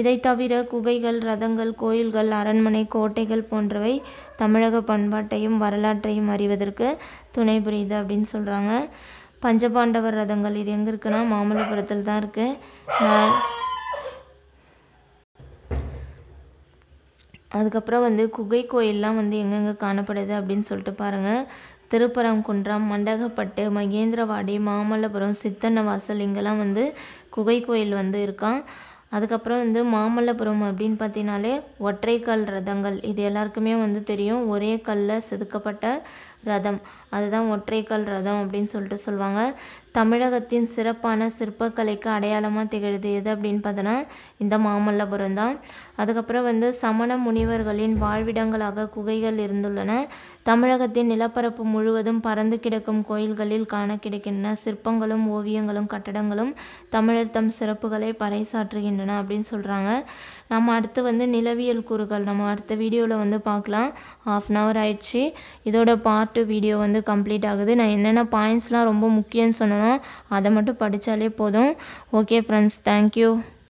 இதை தவிர குகைகள் ரதங்கள் கோயில்கள் அரண்மனை கோட்டைகள் போன்றவை தமிழக பண்பாட்டையும் வரலாற்றையும் அறிவதற்கு துணை புரியுது அப்படின்னு சொல்கிறாங்க பஞ்சபாண்டவர் ரதங்கள் இது எங்கே இருக்குன்னா மாமல்லபுரத்தில் தான் இருக்குது நான் அதுக்கப்புறம் வந்து குகை கோயிலெலாம் வந்து எங்கெங்கே காணப்படுது அப்படின்னு சொல்லிட்டு பாருங்கள் திருப்பரங்குன்றம் மண்டகப்பட்டு மகேந்திரவாடி மாமல்லபுரம் சித்தன்னவாசல் இங்கெல்லாம் வந்து குகை கோயில் வந்து இருக்கான் அதுக்கப்புறம் வந்து மாமல்லபுரம் அப்படின்னு பார்த்தீங்கனாலே ஒற்றைக்கல் ரதங்கள் இது எல்லாருக்குமே வந்து தெரியும் ஒரே கல்லில் செதுக்கப்பட்ட ரதம் அதுதான் ஒற்றைக்கல் ரதம் அப்படின்னு சொல்லிட்டு சொல்லுவாங்க தமிழகத்தின் சிறப்பான சிற்பக்கலைக்கு அடையாளமாக திகழ்து எது அப்படின்னு பார்த்தோன்னா இந்த மாமல்லபுரம் தான் அதுக்கப்புறம் வந்து சமண முனிவர்களின் வாழ்விடங்களாக குகைகள் இருந்துள்ளன தமிழகத்தின் நிலப்பரப்பு முழுவதும் பறந்து கிடக்கும் கோயில்களில் காண கிடைக்கின்றன சிற்பங்களும் ஓவியங்களும் கட்டடங்களும் தமிழர் தம் சிறப்புகளை பறைசாற்றுகின்றன அப்படின்னு சொல்கிறாங்க நம்ம அடுத்து வந்து நிலவியல் கூறுகள் நம்ம அடுத்த வீடியோவில் வந்து பார்க்கலாம் ஆஃப் அன் ஹவர் ஆயிடுச்சு இதோட பார்ட்டு வீடியோ வந்து கம்ப்ளீட் ஆகுது நான் என்னென்ன பாயிண்ட்ஸ்லாம் ரொம்ப முக்கியம்னு சொன்னனோ அதை மட்டும் படித்தாலே போதும் ஓகே ஃப்ரெண்ட்ஸ் தேங்க்யூ